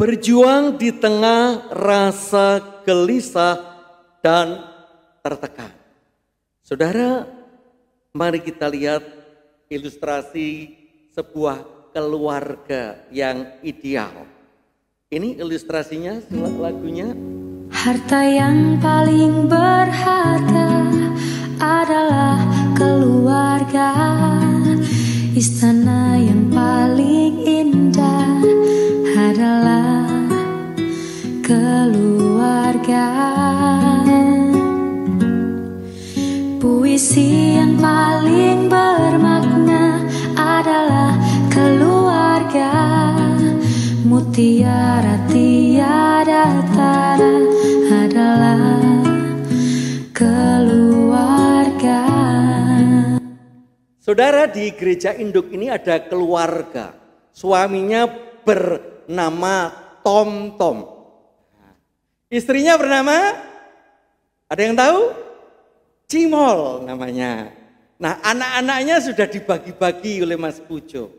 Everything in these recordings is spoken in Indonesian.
Berjuang di tengah rasa gelisah dan tertekan. Saudara, mari kita lihat ilustrasi sebuah keluarga yang ideal. Ini ilustrasinya, lagunya. Harta yang paling berharga adalah keluarga Istana yang paling indah Puisi yang paling bermakna adalah keluarga Mutiara tiada tanah adalah keluarga Saudara di gereja induk ini ada keluarga Suaminya bernama Tom Tom Istrinya bernama ada yang tahu? Cimol namanya. Nah, anak-anaknya sudah dibagi-bagi oleh Mas Pujo.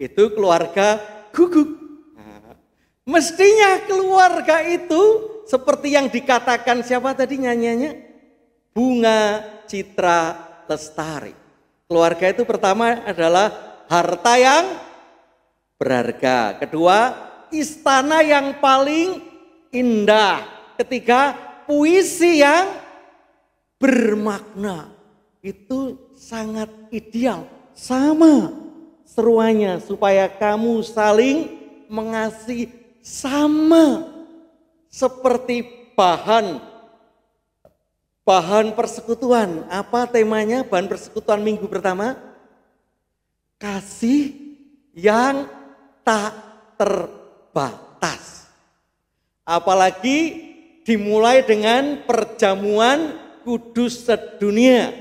Itu keluarga guguk. Nah, mestinya keluarga itu seperti yang dikatakan siapa tadi nyanyiannya? Bunga Citra Lestari. Keluarga itu pertama adalah harta yang berharga. Kedua, istana yang paling indah. ketika puisi yang bermakna. Itu sangat ideal. Sama seruannya supaya kamu saling mengasihi sama seperti bahan bahan persekutuan. Apa temanya bahan persekutuan minggu pertama? Kasih yang tak terbatas. Apalagi dimulai dengan perjamuan kudus sedunia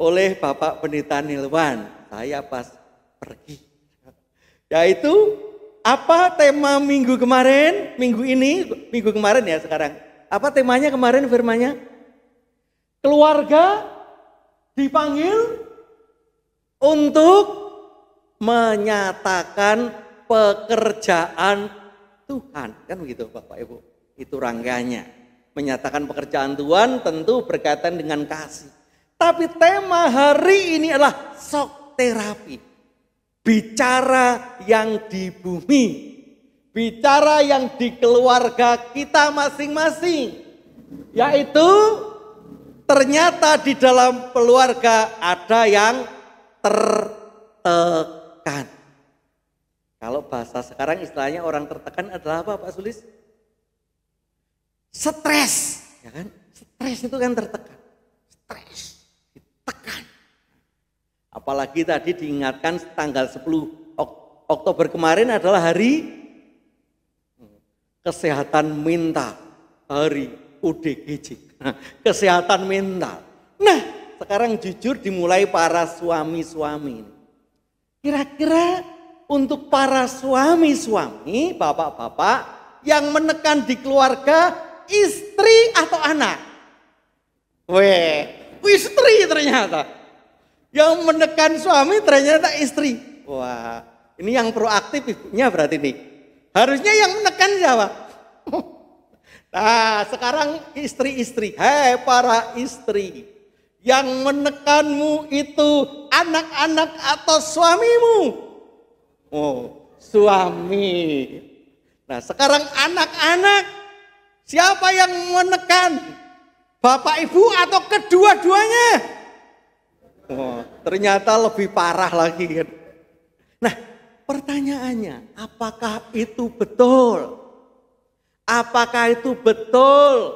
oleh Bapak Pendeta Nilwan. Saya pas pergi. Yaitu apa tema minggu kemarin, minggu ini, minggu kemarin ya sekarang. Apa temanya kemarin firmanya? Keluarga dipanggil untuk menyatakan pekerjaan Tuhan. Kan begitu Bapak Ibu. Itu rangganya. Menyatakan pekerjaan Tuhan tentu berkaitan dengan kasih. Tapi tema hari ini adalah sok terapi. Bicara yang di bumi. Bicara yang di keluarga kita masing-masing. Yaitu ternyata di dalam keluarga ada yang tertekan. Kalau bahasa sekarang istilahnya orang tertekan adalah apa Pak Sulis? Stres, ya kan? Stres itu kan tertekan. Stres, ditekan. Apalagi tadi diingatkan tanggal 10 Oktober kemarin adalah hari kesehatan mental, hari UDGJ, nah, kesehatan mental. Nah, sekarang jujur dimulai para suami-suami. Kira-kira untuk para suami-suami, bapak-bapak yang menekan di keluarga istri atau anak. Weh, istri ternyata. Yang menekan suami ternyata istri. Wah, ini yang proaktif ibunya berarti nih. Harusnya yang menekan siapa? Nah, sekarang istri-istri, hei para istri, yang menekanmu itu anak-anak atau suamimu. Oh, suami. Nah, sekarang anak-anak siapa yang menekan? Bapak Ibu atau kedua-duanya? Oh, ternyata lebih parah lagi Nah, pertanyaannya, apakah itu betul? Apakah itu betul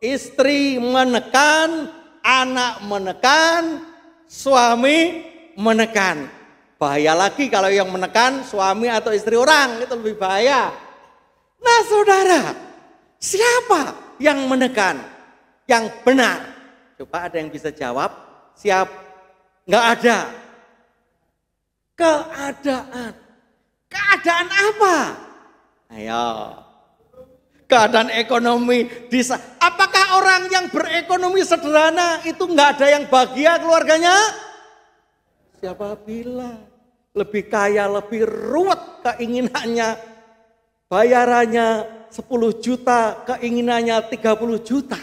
istri menekan, anak menekan, suami menekan? Bahaya lagi kalau yang menekan suami atau istri orang, itu lebih bahaya. Nah saudara, siapa yang menekan? Yang benar. Coba ada yang bisa jawab? Siap? Enggak ada. Keadaan. Keadaan apa? Ayo. Keadaan ekonomi. Apakah orang yang berekonomi sederhana itu enggak ada yang bahagia keluarganya? Siapa bilang? lebih kaya, lebih ruwet keinginannya, bayarannya 10 juta, keinginannya 30 juta.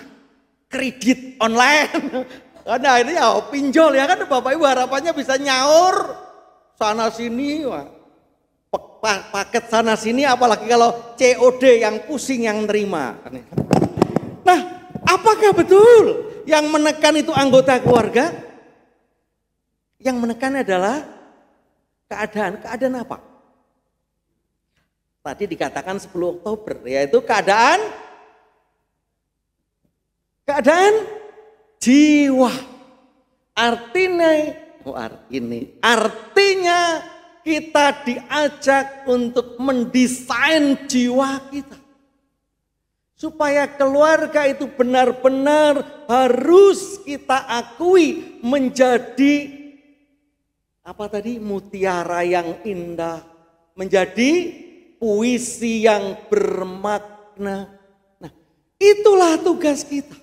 Kredit online. Karena ini ya pinjol ya kan Bapak Ibu harapannya bisa nyaur sana sini. Wah. Paket sana sini apalagi kalau COD yang pusing yang nerima. Nah apakah betul yang menekan itu anggota keluarga? Yang menekan adalah Keadaan, keadaan apa? Tadi dikatakan 10 Oktober, yaitu keadaan keadaan jiwa. Artinya, oh artinya, artinya kita diajak untuk mendesain jiwa kita. Supaya keluarga itu benar-benar harus kita akui menjadi apa tadi mutiara yang indah menjadi puisi yang bermakna. Nah, itulah tugas kita.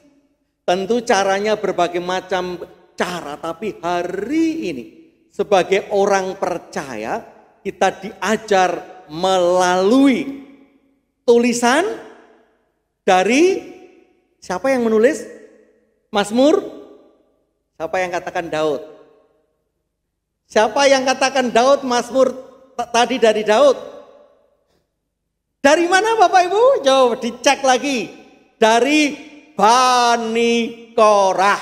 Tentu caranya berbagai macam cara, tapi hari ini sebagai orang percaya kita diajar melalui tulisan dari siapa yang menulis Mazmur? Siapa yang katakan Daud? Siapa yang katakan Daud Mazmur tadi dari Daud? Dari mana Bapak Ibu? Jawab dicek lagi. Dari Bani Korah.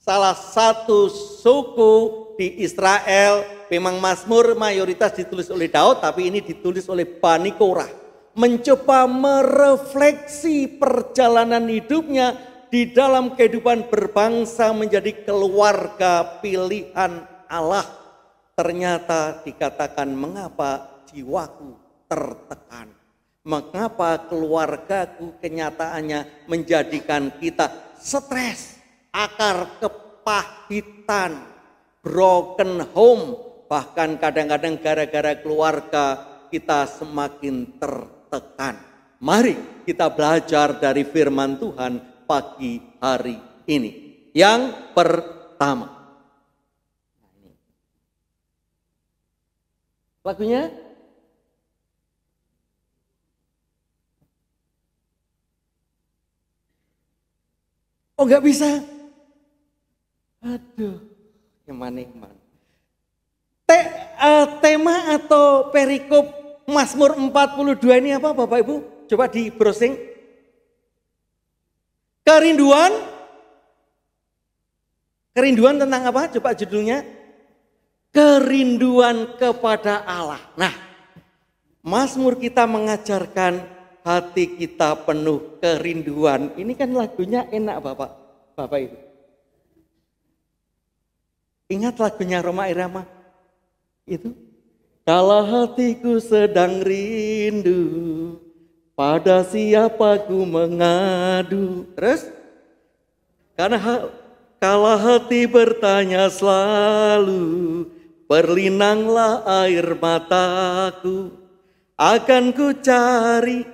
Salah satu suku di Israel memang Mazmur mayoritas ditulis oleh Daud tapi ini ditulis oleh Bani Korah. Mencoba merefleksi perjalanan hidupnya di dalam kehidupan berbangsa menjadi keluarga pilihan Allah ternyata dikatakan mengapa jiwaku tertekan. Mengapa keluargaku kenyataannya menjadikan kita stres, akar kepahitan, broken home, bahkan kadang-kadang gara-gara keluarga kita semakin tertekan. Mari kita belajar dari firman Tuhan pagi hari ini. Yang pertama, Lagunya? Oh nggak bisa? Aduh, gimana iman. Te, uh, tema atau perikop Mazmur 42 ini apa Bapak Ibu? Coba di browsing. Kerinduan. Kerinduan tentang apa? Coba judulnya kerinduan kepada Allah. Nah, Mazmur kita mengajarkan hati kita penuh kerinduan. Ini kan lagunya enak Bapak, Bapak Ibu. Ingat lagunya Roma Irama? Itu. Kalau hatiku sedang rindu, pada siapa ku mengadu. Terus? Karena kalah kalau hati bertanya selalu, Berlinanglah air mataku, akan ku cari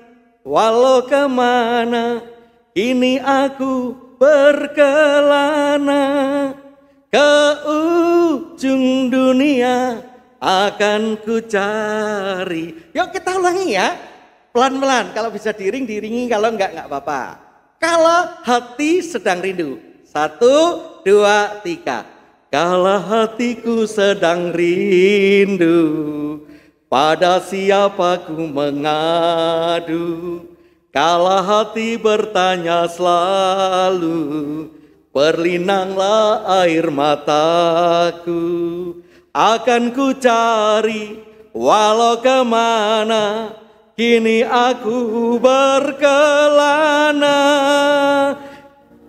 walau kemana. Kini aku berkelana ke ujung dunia akan ku cari. Yuk kita ulangi ya. Pelan-pelan, kalau bisa diring, diringi. Kalau enggak, enggak apa-apa. Kalau hati sedang rindu. Satu, dua, tiga. Kala hatiku sedang rindu, pada siapa ku mengadu? Kala hati bertanya selalu, perlinanglah air mataku. Akan ku cari walau kemana, kini aku berkelana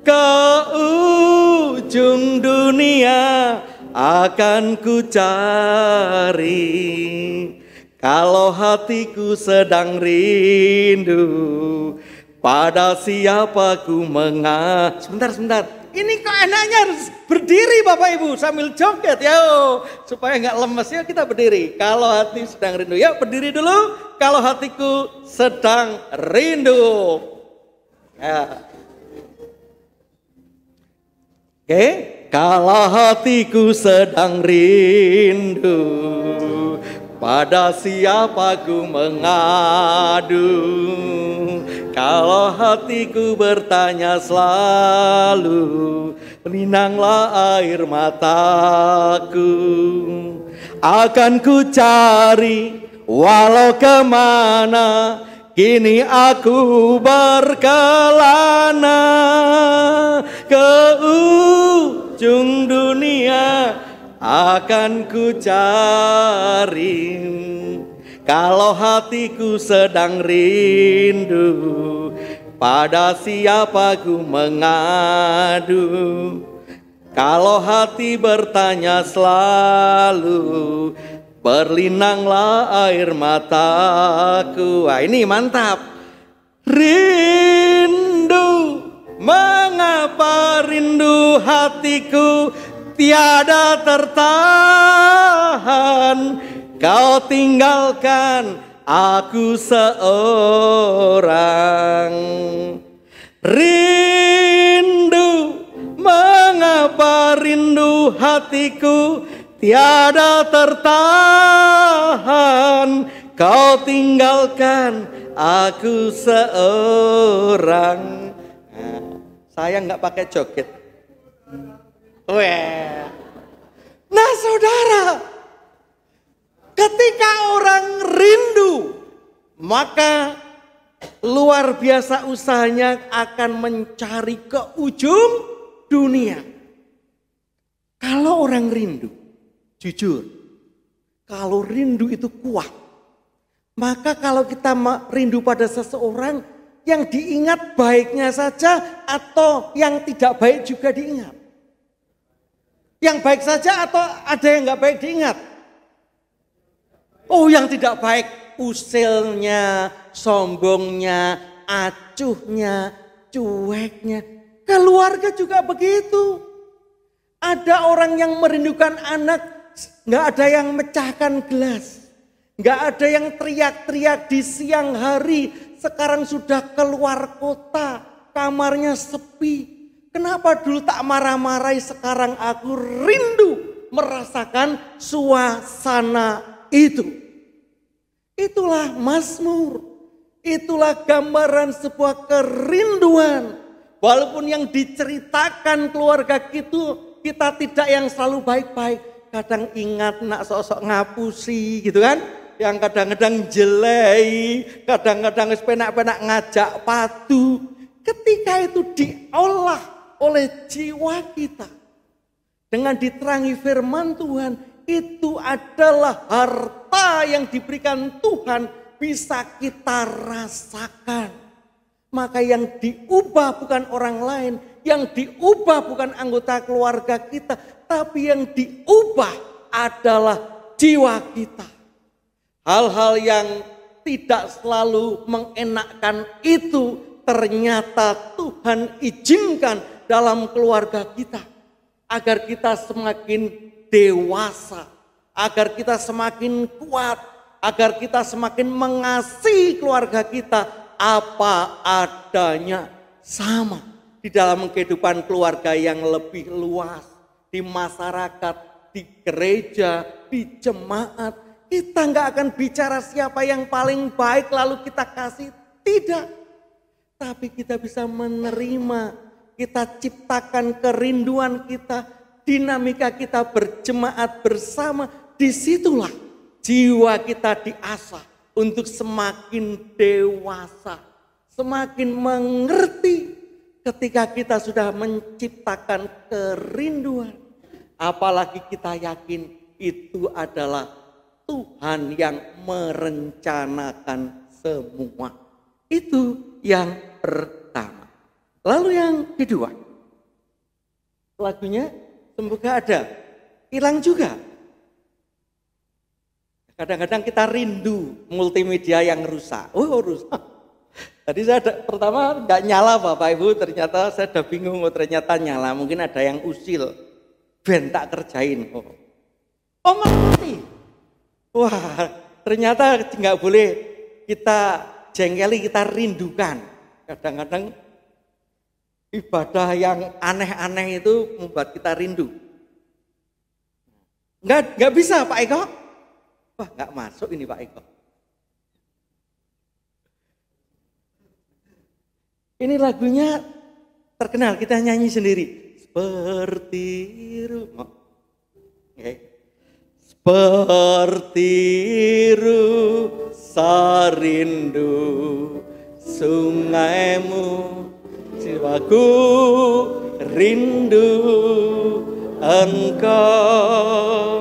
ke ujung dunia akan ku cari kalau hatiku sedang rindu pada siapa ku mengah sebentar sebentar ini kok enaknya harus berdiri Bapak Ibu sambil joget ya supaya nggak lemes ya kita berdiri kalau hati sedang rindu ya berdiri dulu kalau hatiku sedang rindu ya. Oke, okay? hatiku sedang rindu pada siapa ku mengadu Kalau hatiku bertanya selalu Rinanglah air mataku Akan ku cari walau kemana Kini aku berkelana ke ujung dunia akan ku cari kalau hatiku sedang rindu pada siapa ku mengadu kalau hati bertanya selalu Berlinanglah air mataku. Wah, ini mantap. Rindu, mengapa rindu hatiku tiada tertahan. Kau tinggalkan aku seorang. Rindu, mengapa rindu hatiku tiada tertahan kau tinggalkan aku seorang saya nggak pakai joget Weh. nah saudara ketika orang rindu maka luar biasa usahanya akan mencari ke ujung dunia kalau orang rindu Jujur, kalau rindu itu kuat, maka kalau kita rindu pada seseorang yang diingat baiknya saja atau yang tidak baik juga diingat. Yang baik saja atau ada yang nggak baik diingat. Oh yang tidak baik usilnya, sombongnya, acuhnya, cueknya. Keluarga juga begitu. Ada orang yang merindukan anak nggak ada yang mecahkan gelas. Nggak ada yang teriak-teriak di siang hari. Sekarang sudah keluar kota, kamarnya sepi. Kenapa dulu tak marah-marahi sekarang aku rindu merasakan suasana itu. Itulah Mazmur. Itulah gambaran sebuah kerinduan. Walaupun yang diceritakan keluarga kita, kita tidak yang selalu baik-baik kadang ingat nak sosok ngapusi gitu kan yang kadang-kadang jelei, kadang-kadang penak-penak ngajak patu. Ketika itu diolah oleh jiwa kita dengan diterangi firman Tuhan, itu adalah harta yang diberikan Tuhan bisa kita rasakan. Maka yang diubah bukan orang lain, yang diubah bukan anggota keluarga kita, tapi yang diubah adalah jiwa kita. Hal-hal yang tidak selalu mengenakkan itu ternyata Tuhan izinkan dalam keluarga kita agar kita semakin dewasa, agar kita semakin kuat, agar kita semakin mengasihi keluarga kita apa adanya sama di dalam kehidupan keluarga yang lebih luas di masyarakat, di gereja, di jemaat. Kita nggak akan bicara siapa yang paling baik lalu kita kasih. Tidak. Tapi kita bisa menerima. Kita ciptakan kerinduan kita. Dinamika kita berjemaat bersama. Disitulah jiwa kita diasah untuk semakin dewasa. Semakin mengerti ketika kita sudah menciptakan kerinduan Apalagi kita yakin itu adalah Tuhan yang merencanakan semua. Itu yang pertama. Lalu yang kedua. Lagunya semoga ada. Hilang juga. Kadang-kadang kita rindu multimedia yang rusak. Oh rusak. Tadi saya ada, pertama nggak nyala Bapak Ibu, ternyata saya udah bingung, ternyata nyala. Mungkin ada yang usil ben tak kerjain oh. oh mati wah ternyata nggak boleh kita jengkeli kita rindukan kadang-kadang ibadah yang aneh-aneh itu membuat kita rindu nggak nggak bisa Pak Eko wah nggak masuk ini Pak Eko ini lagunya terkenal kita nyanyi sendiri seperti rumah okay. seperti ru rindu sungaimu jiwaku rindu engkau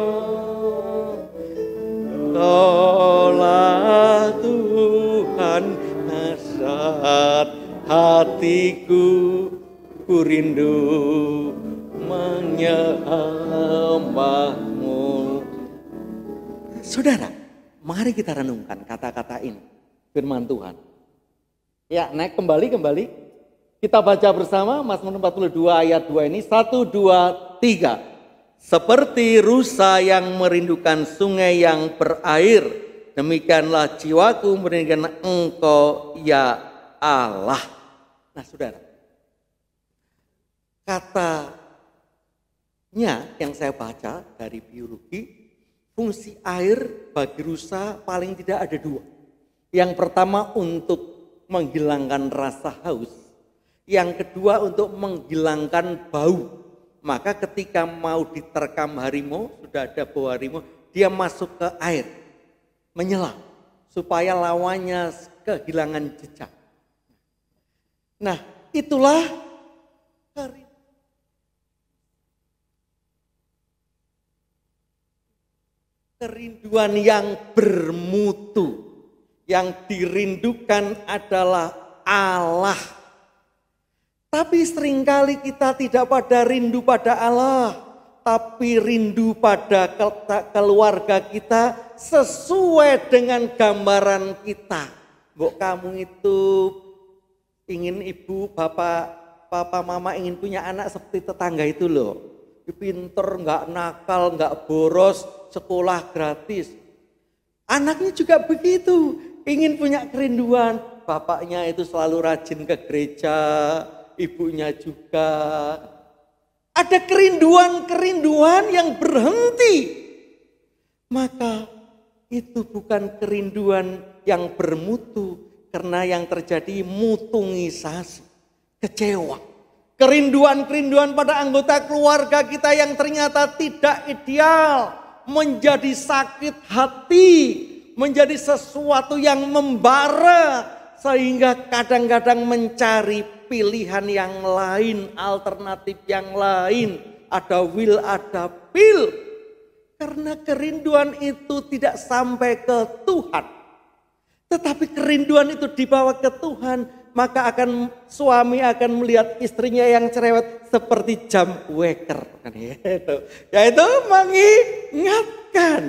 engkaulah Tuhan nasihat hatiku ku rindu menyembahmu. Saudara, mari kita renungkan kata-kata ini. Firman Tuhan. Ya, naik kembali, kembali. Kita baca bersama Mazmur 42 ayat 2 ini. 1, 2, 3. Seperti rusa yang merindukan sungai yang berair, demikianlah jiwaku merindukan engkau ya Allah. Nah saudara, katanya yang saya baca dari biologi, fungsi air bagi rusa paling tidak ada dua. Yang pertama untuk menghilangkan rasa haus, yang kedua untuk menghilangkan bau. Maka ketika mau diterkam harimau, sudah ada bau harimau, dia masuk ke air, menyelam supaya lawannya kehilangan jejak. Nah, itulah kerinduan yang bermutu. Yang dirindukan adalah Allah. Tapi seringkali kita tidak pada rindu pada Allah, tapi rindu pada keluarga kita sesuai dengan gambaran kita. Mbok kamu itu ingin ibu, bapak, papa, mama ingin punya anak seperti tetangga itu loh pinter, nggak nakal, nggak boros, sekolah gratis. Anaknya juga begitu, ingin punya kerinduan. Bapaknya itu selalu rajin ke gereja, ibunya juga. Ada kerinduan-kerinduan yang berhenti. Maka itu bukan kerinduan yang bermutu, karena yang terjadi mutungisasi, kecewa. Kerinduan-kerinduan pada anggota keluarga kita yang ternyata tidak ideal menjadi sakit hati, menjadi sesuatu yang membara sehingga kadang-kadang mencari pilihan yang lain, alternatif yang lain, ada will, ada pil. Karena kerinduan itu tidak sampai ke Tuhan. Tetapi kerinduan itu dibawa ke Tuhan maka akan suami akan melihat istrinya yang cerewet seperti jam weker. Kan yaitu, yaitu mengingatkan.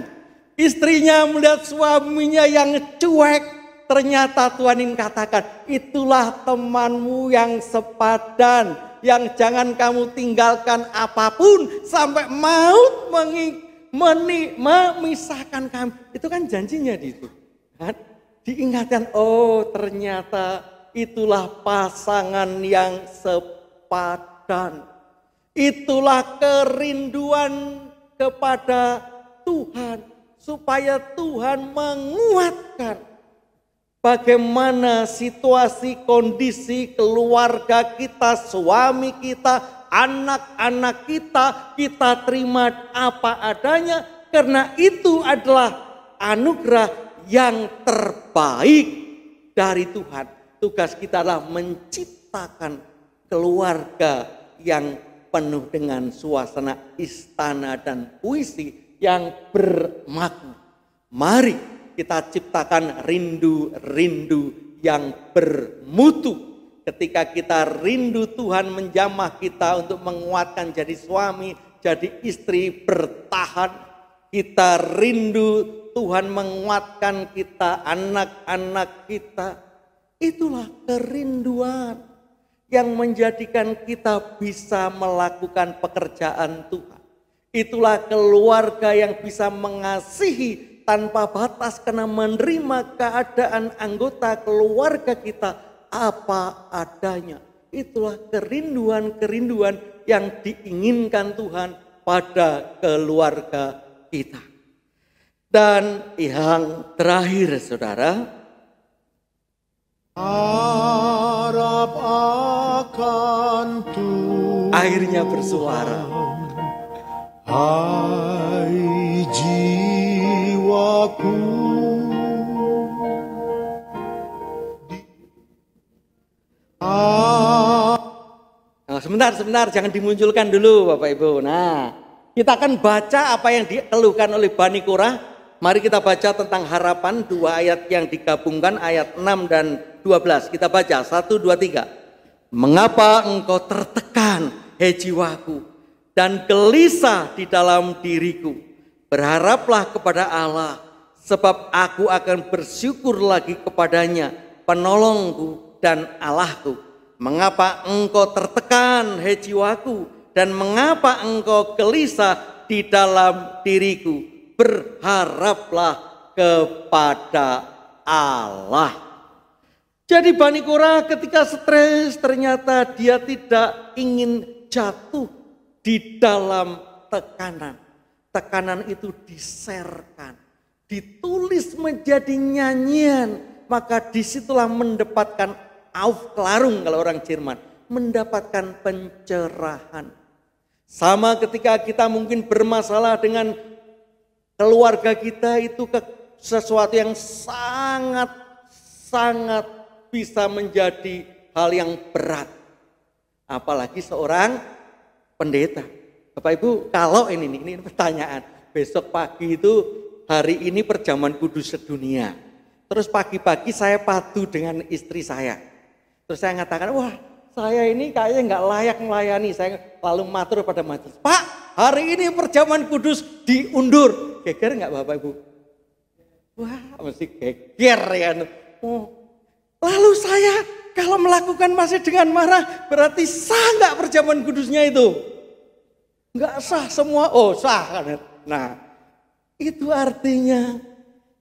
Istrinya melihat suaminya yang cuek. Ternyata Tuhan ingin katakan, itulah temanmu yang sepadan. Yang jangan kamu tinggalkan apapun sampai maut memisahkan kamu. Itu kan janjinya di itu. Kan? Diingatkan, oh ternyata itulah pasangan yang sepadan. Itulah kerinduan kepada Tuhan supaya Tuhan menguatkan bagaimana situasi kondisi keluarga kita, suami kita, anak-anak kita, kita terima apa adanya karena itu adalah anugerah yang terbaik dari Tuhan tugas kita adalah menciptakan keluarga yang penuh dengan suasana istana dan puisi yang bermakna. Mari kita ciptakan rindu-rindu yang bermutu. Ketika kita rindu Tuhan menjamah kita untuk menguatkan jadi suami, jadi istri bertahan. Kita rindu Tuhan menguatkan kita, anak-anak kita, Itulah kerinduan yang menjadikan kita bisa melakukan pekerjaan Tuhan. Itulah keluarga yang bisa mengasihi tanpa batas karena menerima keadaan anggota keluarga kita apa adanya. Itulah kerinduan-kerinduan yang diinginkan Tuhan pada keluarga kita. Dan yang terakhir saudara, Harap akan Tuhan Akhirnya bersuara Hai jiwaku Nah, sebentar, sebentar, jangan dimunculkan dulu Bapak Ibu. Nah, kita akan baca apa yang dikeluhkan oleh Bani Korah Mari kita baca tentang harapan dua ayat yang digabungkan ayat 6 dan 12. Kita baca 1 2 3. Mengapa engkau tertekan, hei jiwaku, dan gelisah di dalam diriku? Berharaplah kepada Allah, sebab aku akan bersyukur lagi kepadanya, penolongku dan Allahku. Mengapa engkau tertekan, hei jiwaku, dan mengapa engkau gelisah di dalam diriku? berharaplah kepada Allah. Jadi Bani Korah ketika stres ternyata dia tidak ingin jatuh di dalam tekanan. Tekanan itu diserkan, ditulis menjadi nyanyian. Maka disitulah mendapatkan auf klarung kalau orang Jerman. Mendapatkan pencerahan. Sama ketika kita mungkin bermasalah dengan Keluarga kita itu ke sesuatu yang sangat sangat bisa menjadi hal yang berat. Apalagi seorang pendeta. Bapak Ibu, kalau ini nih, ini pertanyaan. Besok pagi itu hari ini perjamuan kudus sedunia. Terus pagi-pagi saya patuh dengan istri saya. Terus saya mengatakan, wah saya ini kayaknya nggak layak melayani. Saya lalu matur pada majelis, Pak hari ini perjamuan kudus diundur. Geger nggak Bapak Ibu? Wah, masih geger ya. Oh. Lalu saya kalau melakukan masih dengan marah, berarti sah nggak perjamuan kudusnya itu? Nggak sah semua. Oh, sah Nah, itu artinya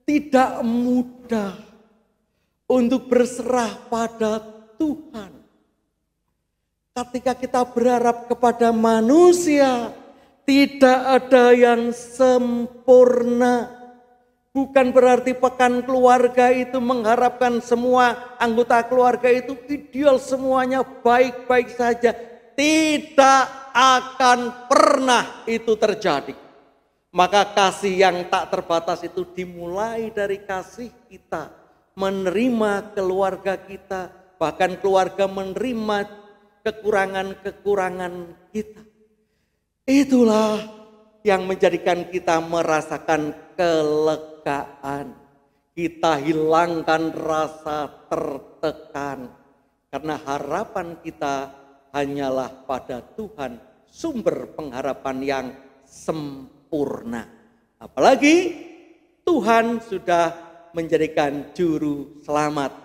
tidak mudah untuk berserah pada Tuhan. Ketika kita berharap kepada manusia, tidak ada yang sempurna. Bukan berarti pekan keluarga itu mengharapkan semua anggota keluarga itu ideal semuanya baik-baik saja. Tidak akan pernah itu terjadi. Maka kasih yang tak terbatas itu dimulai dari kasih kita menerima keluarga kita, bahkan keluarga menerima kekurangan-kekurangan kita. Itulah yang menjadikan kita merasakan kelegaan. Kita hilangkan rasa tertekan. Karena harapan kita hanyalah pada Tuhan sumber pengharapan yang sempurna. Apalagi Tuhan sudah menjadikan juru selamat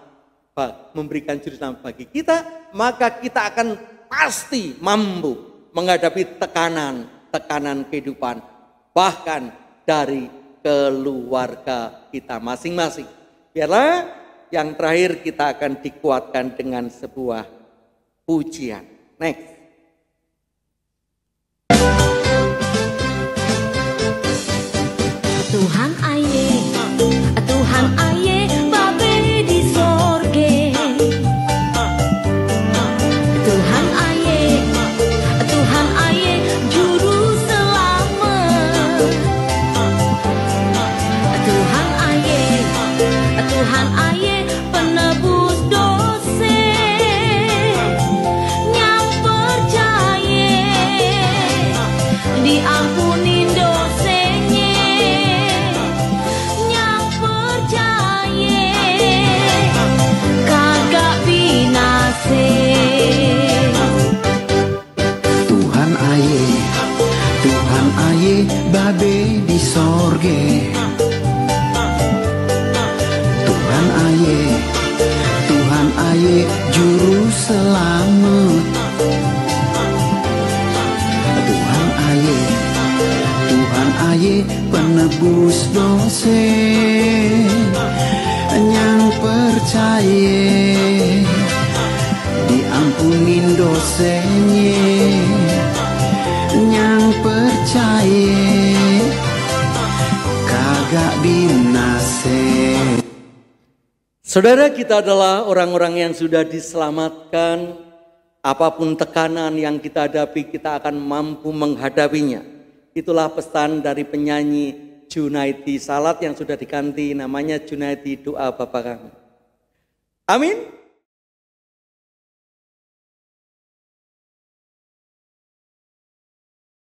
memberikan juru selamat bagi kita, maka kita akan pasti mampu menghadapi tekanan, tekanan kehidupan, bahkan dari keluarga kita masing-masing. Biarlah yang terakhir kita akan dikuatkan dengan sebuah pujian. Next. Tuhan nebus dosa Yang percaya Diampunin dosanya Yang percaya Kagak binase. Saudara kita adalah orang-orang yang sudah diselamatkan Apapun tekanan yang kita hadapi kita akan mampu menghadapinya Itulah pesan dari penyanyi Junaidi salat yang sudah diganti namanya Junaidi doa Bapak kami. Amin.